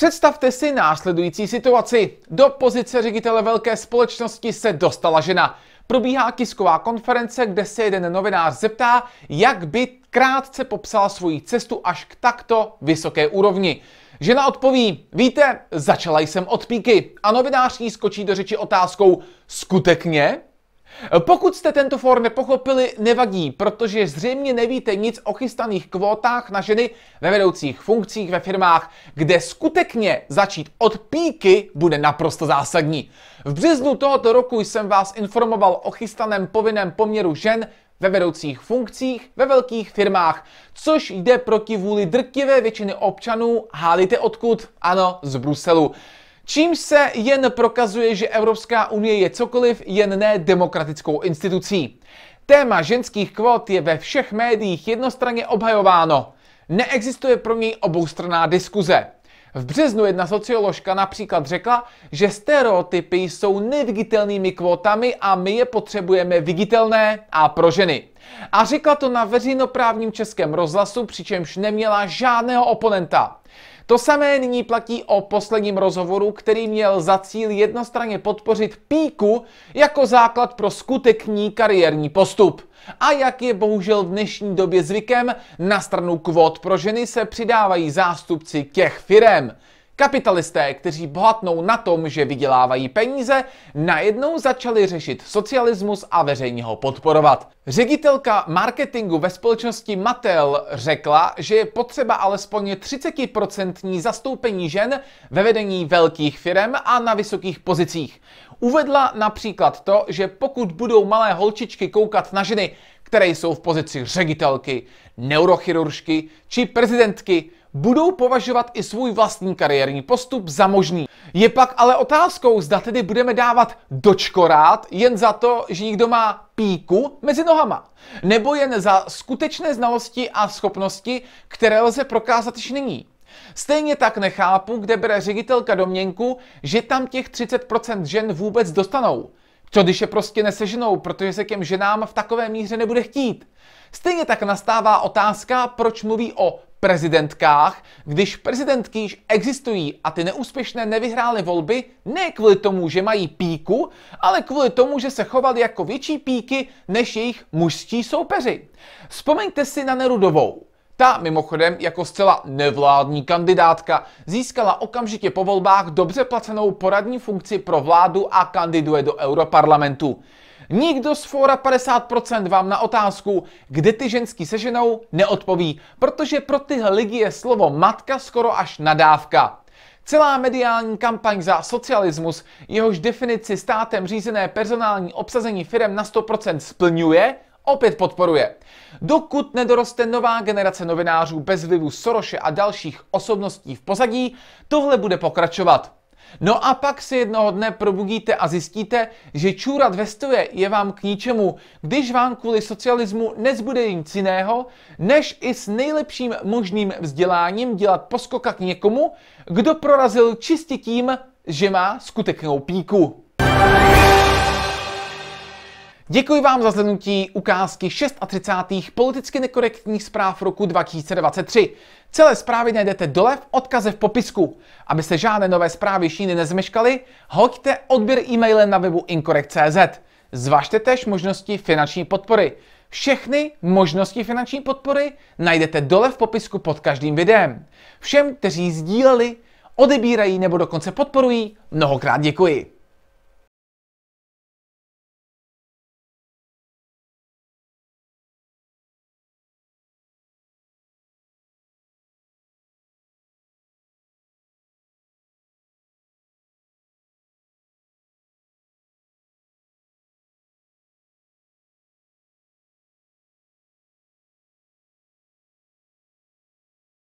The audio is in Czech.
Představte si následující situaci. Do pozice ředitele velké společnosti se dostala žena. Probíhá kisková konference, kde se jeden novinář zeptá, jak by krátce popsal svoji cestu až k takto vysoké úrovni. Žena odpoví, víte, začala jsem od píky. A novinář jí skočí do řeči otázkou, skutečně? Pokud jste tento for nepochopili, nevadí, protože zřejmě nevíte nic o chystaných kvótách na ženy ve vedoucích funkcích ve firmách, kde skutečně začít od píky bude naprosto zásadní. V březnu tohoto roku jsem vás informoval o chystaném povinném poměru žen ve vedoucích funkcích ve velkých firmách, což jde proti vůli drtivé většiny občanů, hálíte odkud? Ano, z Bruselu. Čím se jen prokazuje, že Evropská unie je cokoliv, jen ne demokratickou institucí. Téma ženských kvót je ve všech médiích jednostranně obhajováno. Neexistuje pro něj oboustranná diskuze. V březnu jedna socioložka například řekla, že stereotypy jsou neviditelnými kvótami a my je potřebujeme viditelné a pro ženy. A řekla to na veřejnoprávním českém rozhlasu, přičemž neměla žádného oponenta. To samé nyní platí o posledním rozhovoru, který měl za cíl jednostranně podpořit píku jako základ pro skutečný kariérní postup. A jak je bohužel v dnešní době zvykem, na stranu kvot pro ženy se přidávají zástupci těch firem. Kapitalisté, kteří bohatnou na tom, že vydělávají peníze, najednou začali řešit socialismus a veřejně ho podporovat. Ředitelka marketingu ve společnosti Mattel řekla, že je potřeba alespoň 30% zastoupení žen ve vedení velkých firm a na vysokých pozicích. Uvedla například to, že pokud budou malé holčičky koukat na ženy, které jsou v pozici ředitelky, neurochirurgky či prezidentky, budou považovat i svůj vlastní kariérní postup za možný. Je pak ale otázkou, zda tedy budeme dávat dočkorát jen za to, že někdo má píku mezi nohama, nebo jen za skutečné znalosti a schopnosti, které lze prokázat již nyní. Stejně tak nechápu, kde bere ředitelka domněnku, že tam těch 30% žen vůbec dostanou. Co když je prostě neseženou, protože se těm ženám v takové míře nebude chtít? Stejně tak nastává otázka, proč mluví o prezidentkách, když prezidentky již existují a ty neúspěšné nevyhrály volby ne kvůli tomu, že mají píku, ale kvůli tomu, že se chovali jako větší píky než jejich mužští soupeři. Vzpomeňte si na Nerudovou. Ta mimochodem jako zcela nevládní kandidátka získala okamžitě po volbách dobře placenou poradní funkci pro vládu a kandiduje do europarlamentu. Nikdo z fóra 50% vám na otázku, kde ty ženský seženou, neodpoví, protože pro tyhle lidi je slovo matka skoro až nadávka. Celá mediální kampaň za socialismus, jehož definici státem řízené personální obsazení firem na 100% splňuje, opět podporuje. Dokud nedoroste nová generace novinářů bez vlivu Soroše a dalších osobností v pozadí, tohle bude pokračovat. No a pak se jednoho dne probudíte a zjistíte, že čůrat ve stoje je vám k ničemu, když vám kvůli socialismu nezbude nic jiného, než i s nejlepším možným vzděláním dělat poskoka k někomu, kdo prorazil čistě tím, že má skutečnou píku. Děkuji vám za zhlednutí ukázky 36. politicky nekorektních zpráv roku 2023. Celé zprávy najdete dole v odkaze v popisku. Abyste žádné nové zprávy šíny nezmeškali, hoďte odběr e-mailem na webu inkorekt.cz. Zvažte též možnosti finanční podpory. Všechny možnosti finanční podpory najdete dole v popisku pod každým videem. Všem, kteří sdíleli, odebírají nebo dokonce podporují, mnohokrát děkuji.